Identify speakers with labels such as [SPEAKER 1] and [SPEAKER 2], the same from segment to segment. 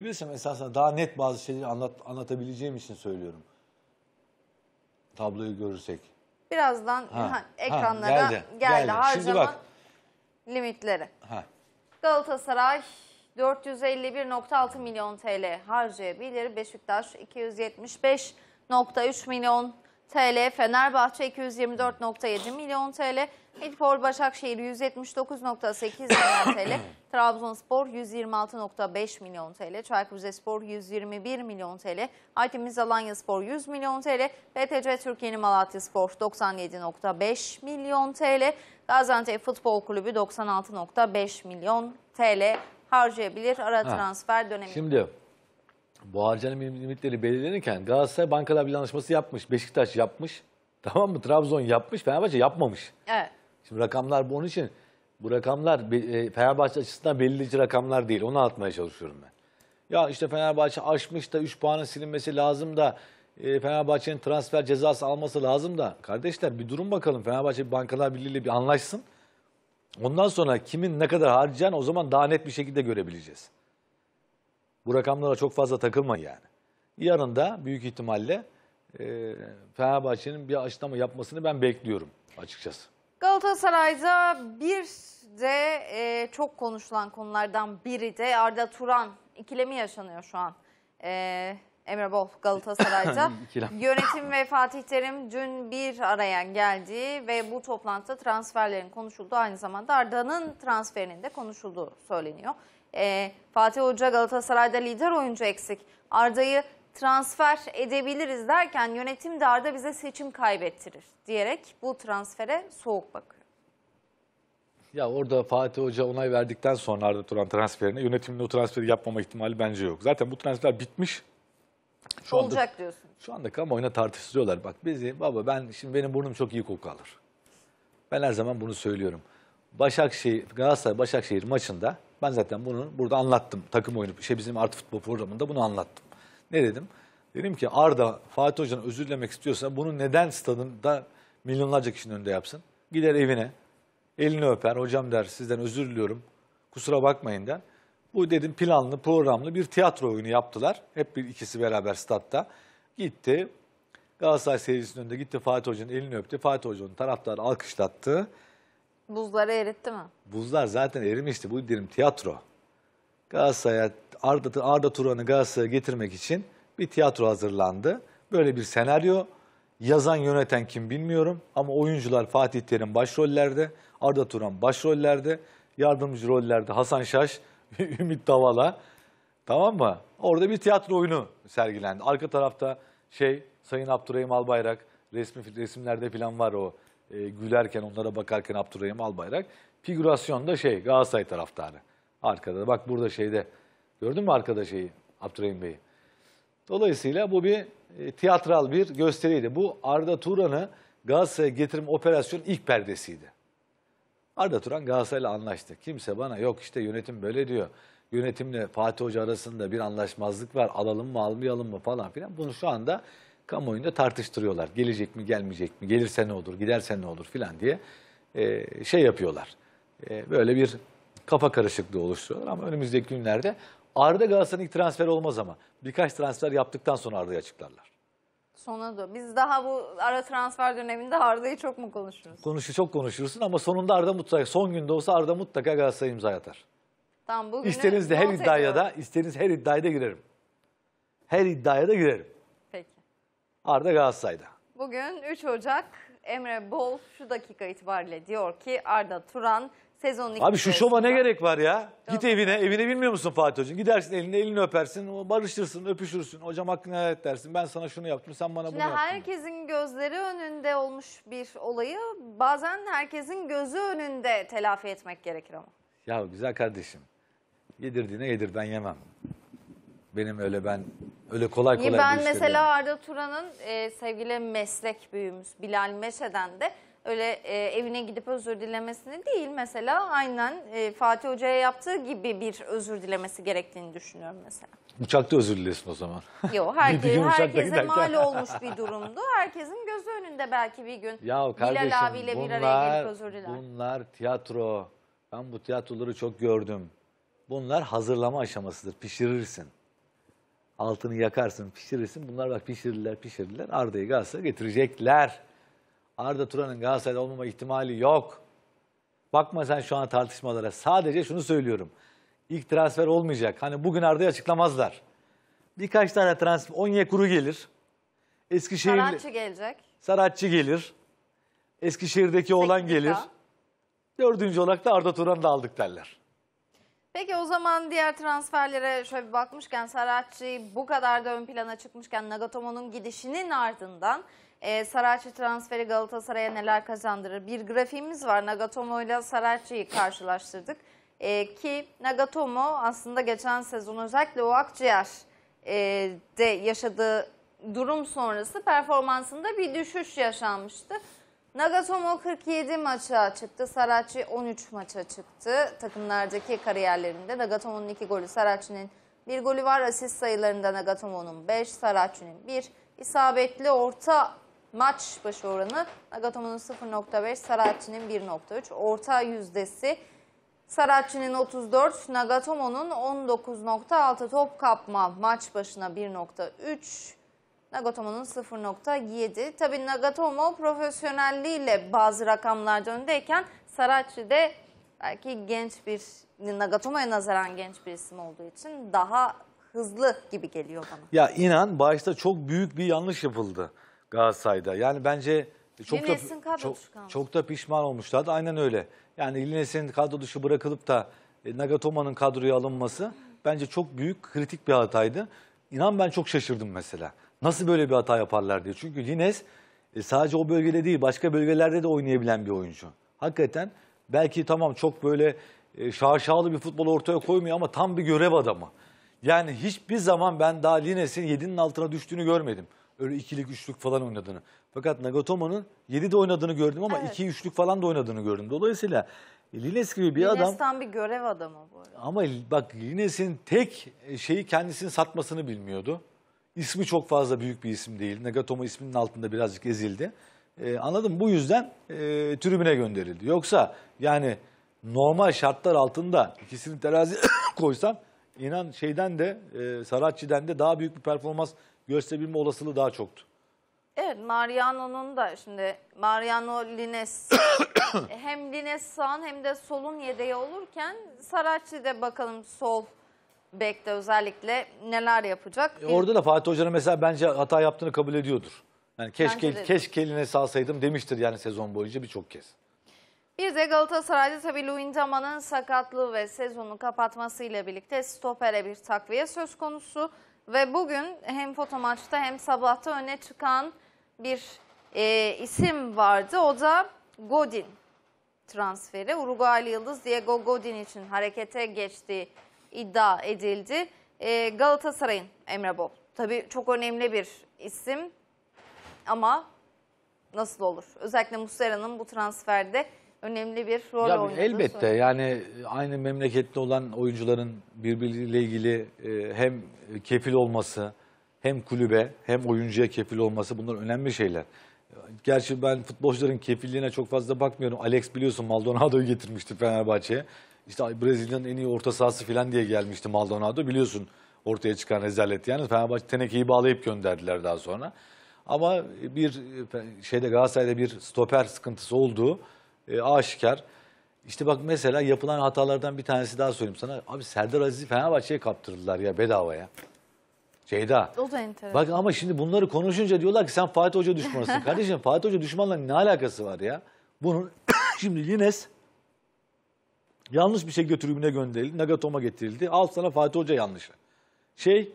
[SPEAKER 1] bilirsem esasında daha net bazı şeyleri anlat, anlatabileceğim için söylüyorum. Tabloyu görürsek.
[SPEAKER 2] Birazdan ha, ekranlara ha, geldi, geldi. geldi. harcama Şimdi bak. limitleri. Ha. Galatasaray 451.6 milyon TL harcayabilir. Beşiktaş 275.3 milyon TL, Fenerbahçe 224.7 milyon TL, Midpor Başakşehir 179.8 milyon TL, Trabzonspor 126.5 milyon TL, Çaykur Rizespor 121 milyon TL, Aytemiz Alanya Spor 100 milyon TL, BTC Türkiye'nin Malatya Spor 97.5 milyon TL, Gaziantep Futbol Kulübü 96.5 milyon TL harcayabilir ara ha. transfer döneminde. Şimdi
[SPEAKER 1] bu harcanın limitleri belirlenirken Galatasaray bankalar bir anlaşması yapmış, Beşiktaş yapmış. Tamam mı? Trabzon yapmış, Fenerbahçe yapmamış. Evet. Şimdi rakamlar bu onun için bu rakamlar e, Fenerbahçe açısından belirleyici rakamlar değil. Onu anlatmaya çalışıyorum ben. Ya işte Fenerbahçe aşmış da 3 puanın silinmesi lazım da e, Fenerbahçe'nin transfer cezası alması lazım da. Kardeşler bir durum bakalım. Fenerbahçe Bankalar Birliği'yle bir anlaşsın. Ondan sonra kimin ne kadar harcayacağını o zaman daha net bir şekilde görebileceğiz. Bu rakamlara çok fazla takılma yani. Yarın da büyük ihtimalle e, Fenerbahçe'nin bir açıklama yapmasını ben bekliyorum açıkçası.
[SPEAKER 2] Galatasaray'da bir de e, çok konuşulan konulardan biri de Arda Turan ikilemi yaşanıyor şu an. E, Emre Bol Galatasaray'da. Yönetim ve Fatih Terim dün bir araya geldi ve bu toplantıda transferlerin konuşulduğu aynı zamanda Arda'nın transferinin de konuşulduğu söyleniyor. E, Fatih Hoca Galatasaray'da lider oyuncu eksik. Arda'yı transfer edebiliriz derken yönetim de Arda bize seçim kaybettirir diyerek bu transfere soğuk bakıyor.
[SPEAKER 1] Ya orada Fatih Hoca onay verdikten sonra Arda Turan transferine yönetimin o transferi yapmama ihtimali bence yok. Zaten bu transfer bitmiş. Şu Olacak anda, diyorsun. Şu anda kamuoyuna tartışıyorlar. Bak bizi baba ben şimdi benim burnum çok iyi koku alır. Ben her zaman bunu söylüyorum. Başakşehir, Galatasaray Başakşehir maçında ben zaten bunu burada anlattım. Takım oyunu, şey bizim artı futbol programında bunu anlattım. Ne dedim? Dedim ki Arda Fatih Hoca'dan özür dilemek istiyorsa bunu neden stadında milyonlarca kişinin önünde yapsın? Gider evine, elini öper, hocam der sizden özür diliyorum, kusura bakmayın der. Bu dedim planlı, programlı bir tiyatro oyunu yaptılar. Hep bir ikisi beraber statta. Gitti, Galatasaray seyircisinin önünde gitti Fatih Hoca'nın elini öptü. Fatih Hoca'nın taraftarı alkışlattı.
[SPEAKER 2] Buzları eritti mi?
[SPEAKER 1] Buzlar zaten erimişti. Bu dedim tiyatro. Galatasaray'a Arda, Arda Turan'ı Galatasaray'a getirmek için bir tiyatro hazırlandı. Böyle bir senaryo. Yazan yöneten kim bilmiyorum ama oyuncular Fatih Terim başrollerde, Arda Turan başrollerde, yardımcı rollerde Hasan Şaş, Ümit Davala. Tamam mı? Orada bir tiyatro oyunu sergilendi. Arka tarafta şey Sayın Abdurrahim Albayrak resmi resimlerde falan var o e, gülerken onlara bakarken Abdurrahim Albayrak. Figürasyon da şey Galatasaray taraftarı. Arkada bak burada şeyde gördün mü arkada şeyi Abdurrahim Bey'i? Dolayısıyla bu bir e, tiyatral bir gösteriydi. Bu Arda Turan'ı Galatasaray'a getirim operasyonun ilk perdesiydi. Arda Turan Galatasaray'la anlaştı. Kimse bana yok işte yönetim böyle diyor. Yönetimle Fatih Hoca arasında bir anlaşmazlık var. Alalım mı almayalım mı falan filan. Bunu şu anda kamuoyunda tartıştırıyorlar. Gelecek mi gelmeyecek mi, gelirse ne olur, giderse ne olur filan diye e, şey yapıyorlar. E, böyle bir kafa karışıklığı oluşturuyorlar ama önümüzdeki günlerde Arda Galatasaray'ın ilk transferi olmaz ama birkaç transfer yaptıktan sonra Arda'yı açıklarlar.
[SPEAKER 2] Sona da. Biz daha bu ara transfer döneminde Arda'yı çok mu konuşuruz?
[SPEAKER 1] Konuşu çok konuşursun ama sonunda Arda mutlaka, son günde olsa Arda mutlaka Galatasaray'a imza atar.
[SPEAKER 2] Tamam, bugünü İsterinizde her iddiaya
[SPEAKER 1] da, istediğiniz her iddiaya da girerim. Her iddiaya da girerim. Arda Galatasaray'da.
[SPEAKER 2] Bugün 3 Ocak Emre Bol şu dakika itibariyle diyor ki Arda Turan sezonun ilk Abi şu şova
[SPEAKER 1] ne gerek var ya? Git Doğru. evine, evine bilmiyor musun Fatih Hocam? Gidersin elini elini öpersin, barışırsın, öpüşürsün. Hocam hakkını helal dersin. Ben sana şunu yaptım, sen bana Şimdi bunu yaptın.
[SPEAKER 2] herkesin gözleri önünde olmuş bir olayı bazen herkesin gözü önünde telafi etmek gerekir ama.
[SPEAKER 1] Ya güzel kardeşim. Yedirdiğine ben yemem. Benim öyle ben öyle kolay kolay bir Ben mesela
[SPEAKER 2] Arda Turan'ın e, sevgili meslek büyüğümüz Bilal Meşe'den de öyle e, evine gidip özür dilemesini değil mesela aynen e, Fatih Hoca'ya yaptığı gibi bir özür dilemesi gerektiğini düşünüyorum mesela.
[SPEAKER 1] Uçakta özür dilesin o zaman.
[SPEAKER 2] Yok herkes, herkese mal olmuş bir durumdu. Herkesin gözü önünde belki bir gün ya kardeşim, Bilal abiyle bunlar, bir araya gelip özür diler.
[SPEAKER 1] Bunlar tiyatro. Ben bu tiyatroları çok gördüm. Bunlar hazırlama aşamasıdır. Pişirirsin altını yakarsın, pişirirsin. Bunlar bak pişirirler, pişirirler. Arda'yı Galatasaray'a getirecekler. Arda Turan'ın Galatasaray'da olmama ihtimali yok. Bakma sen şu an tartışmalara. Sadece şunu söylüyorum. İlk transfer olmayacak. Hani bugün Arda'yı açıklamazlar. Birkaç tane transfer. Onyekuru gelir. Eskişehir Saratçı gelecek. Saratçı gelir. Eskişehir'deki olan gelir. Dördüncü olarak da Arda Turan'ı da aldık derler.
[SPEAKER 2] Peki o zaman diğer transferlere şöyle bir bakmışken Saracchi bu kadar da ön plana çıkmışken Nagatomo'nun gidişinin ardından e, Saracchi transferi Galatasaray'a neler kazandırır? Bir grafiğimiz var Nagatomo ile Saracchi'yi karşılaştırdık. E, ki Nagatomo aslında geçen sezon özellikle o akciğer e, de yaşadığı durum sonrası performansında bir düşüş yaşanmıştı. Nagatomo 47 maça çıktı. Saracchi 13 maça çıktı. Takımlardaki kariyerlerinde Nagatomo'nun 2 golü, Saracchi'nin 1 golü var. Asist sayılarında Nagatomo'nun 5, Saracchi'nin 1. İsabetli orta maç başı oranı Nagatomo'nun 0.5, Saracchi'nin 1.3. Orta yüzdesi Saracchi'nin 34, Nagatomo'nun 19.6 top kapma maç başına 1.3. Nagatomo'nun 0.7. Tabii Nagatomo profesyonelliğiyle bazı rakamlarda öndeyken Saracchi de belki genç bir Nagatomo'ya nazaran genç bir isim olduğu için daha hızlı gibi geliyor bana.
[SPEAKER 1] Ya inan başta çok büyük bir yanlış yapıldı Galatasaray'da. Yani bence çok da, çok, çok da pişman olmuşlardı. Aynen öyle. Yani Lines'in kadro dışı bırakılıp da e, Nagatomo'nun kadroya alınması bence çok büyük kritik bir hataydı. İnan ben çok şaşırdım mesela. Nasıl böyle bir hata yaparlar diye. Çünkü Lines e, sadece o bölgede değil başka bölgelerde de oynayabilen bir oyuncu. Hakikaten belki tamam çok böyle e, şaşalı bir futbol ortaya koymuyor ama tam bir görev adamı. Yani hiçbir zaman ben daha Lines'in 7'nin altına düştüğünü görmedim. Öyle ikilik, üçlük falan oynadığını. Fakat Nagatomo'nun 7'de oynadığını gördüm ama Evet. üçlük falan da oynadığını gördüm. Dolayısıyla Lines gibi bir adam
[SPEAKER 2] tam bir görev adamı bu
[SPEAKER 1] arada. ama bak Lines'in tek şeyi kendisini satmasını bilmiyordu. İsmi çok fazla büyük bir isim değil. Nagatomo isminin altında birazcık ezildi. E, anladım bu yüzden e, tribüne gönderildi. Yoksa yani normal şartlar altında ikisini terazi koysam inan şeyden de e, Saratçı'den de daha büyük bir performans gösterebilme olasılığı daha çoktu.
[SPEAKER 2] Evet Mariano'nun da şimdi Mariano Lines hem Lines sağın hem de solun yedeği olurken Saracchi de bakalım sol Bek'te özellikle neler yapacak? E orada
[SPEAKER 1] da Fatih Hoca'nın mesela bence hata yaptığını kabul ediyordur. Yani keşke keşke eline salsaydım demiştir yani sezon boyunca birçok kez.
[SPEAKER 2] Bir de Galatasaray'da tabii Luindama'nın sakatlığı ve sezonu kapatmasıyla birlikte stopere bir takviye söz konusu. Ve bugün hem foto maçta hem sabahta öne çıkan bir e, isim vardı. O da Godin transferi. Uruguaylı Yıldız Diego Godin için harekete geçtiği iddia edildi. E, Galatasaray'ın Emre Bol. Tabii çok önemli bir isim ama nasıl olur? Özellikle Muslera'nın bu transferde önemli bir rol oynadığı oynadığı Elbette
[SPEAKER 1] yani aynı memleketli olan oyuncuların birbiriyle ilgili e, hem kefil olması hem kulübe hem oyuncuya kefil olması bunlar önemli şeyler. Gerçi ben futbolcuların kefilliğine çok fazla bakmıyorum. Alex biliyorsun Maldonado'yu getirmişti Fenerbahçe'ye işte Brezilya'nın en iyi orta sahası falan diye gelmişti Maldonado biliyorsun ortaya çıkan rezalet yani Fenerbahçe tenekeyi bağlayıp gönderdiler daha sonra. Ama bir şeyde Galatasaray'da bir stoper sıkıntısı olduğu e, aşikar. İşte bak mesela yapılan hatalardan bir tanesi daha söyleyeyim sana. Abi Serdar Aziz'i Fenerbahçe'ye kaptırdılar ya bedavaya. Ceyda.
[SPEAKER 2] O da enteresan. Bak
[SPEAKER 1] ama şimdi bunları konuşunca diyorlar ki sen Fatih Hoca düşmanısın. Kardeşim Fatih Hoca düşmanla ne alakası var ya? Bunun şimdi Lines Yanlış bir şey tribüne gönderildi. Nagatom'a getirildi. Al sana Fatih Hoca yanlışı. Şey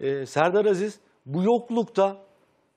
[SPEAKER 1] e, Serdar Aziz bu yoklukta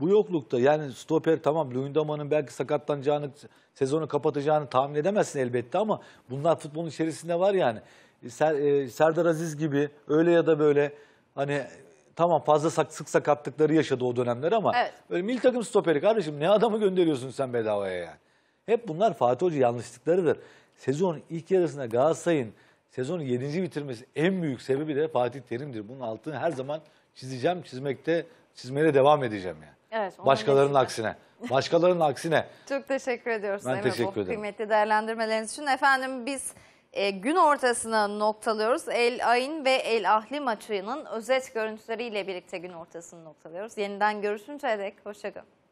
[SPEAKER 1] bu yoklukta yani stoper tamam Luyendama'nın belki sakatlanacağını, sezonu kapatacağını tahmin edemezsin elbette ama bunlar futbolun içerisinde var yani. E, Ser, e, Serdar Aziz gibi öyle ya da böyle hani tamam fazla sak, sık sakatlıkları yaşadı o dönemler ama evet. öyle milli takım stoperi kardeşim ne adamı gönderiyorsun sen bedavaya yani. Hep bunlar Fatih Hoca yanlışlıklarıdır sezon ilk yarısında Galatasaray'ın sezonu 7. bitirmesi en büyük sebebi de Fatih Terim'dir. Bunun altını her zaman çizeceğim, çizmekte, çizmeye devam edeceğim yani. Evet, Başkalarının aksine. Başkalarının aksine.
[SPEAKER 2] Çok teşekkür ediyoruz. Ben teşekkür ederim. Kıymetli değerlendirmeleriniz için. Efendim biz e, gün ortasına noktalıyoruz. El Ayn ve El Ahli maçının özet görüntüleriyle birlikte gün ortasını noktalıyoruz. Yeniden görüşünceye dek hoşçakalın.